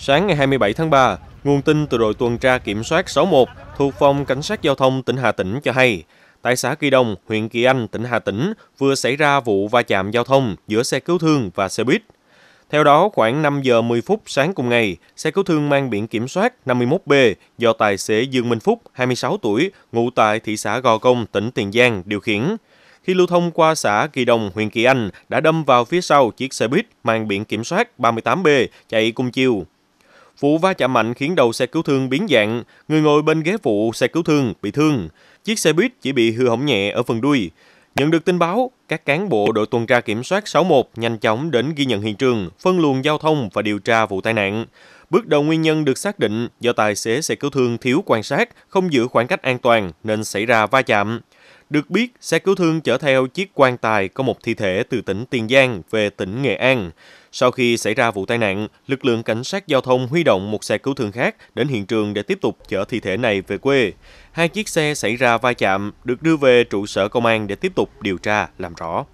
Sáng ngày 27 tháng 3, nguồn tin từ đội tuần tra kiểm soát 61 thuộc phòng Cảnh sát Giao thông tỉnh Hà Tĩnh cho hay, tại xã Kỳ Đông, huyện Kỳ Anh, tỉnh Hà Tĩnh vừa xảy ra vụ va chạm giao thông giữa xe cứu thương và xe buýt. Theo đó, khoảng 5 giờ 10 phút sáng cùng ngày, xe cứu thương mang biển kiểm soát 51B do tài xế Dương Minh Phúc, 26 tuổi, ngụ tại thị xã Gò Công, tỉnh Tiền Giang điều khiển. Khi lưu thông qua xã Kỳ Đồng, huyện Kỳ Anh đã đâm vào phía sau chiếc xe buýt mang biển kiểm soát 38B chạy cùng chiều. Vụ va chạm mạnh khiến đầu xe cứu thương biến dạng, người ngồi bên ghế phụ xe cứu thương bị thương. Chiếc xe buýt chỉ bị hư hỏng nhẹ ở phần đuôi. Nhận được tin báo, các cán bộ đội tuần tra kiểm soát 61 nhanh chóng đến ghi nhận hiện trường, phân luồng giao thông và điều tra vụ tai nạn. Bước đầu nguyên nhân được xác định do tài xế xe cứu thương thiếu quan sát, không giữ khoảng cách an toàn nên xảy ra va chạm. Được biết, xe cứu thương chở theo chiếc quan tài có một thi thể từ tỉnh Tiền Giang về tỉnh Nghệ An. Sau khi xảy ra vụ tai nạn, lực lượng cảnh sát giao thông huy động một xe cứu thương khác đến hiện trường để tiếp tục chở thi thể này về quê. Hai chiếc xe xảy ra va chạm được đưa về trụ sở công an để tiếp tục điều tra làm rõ.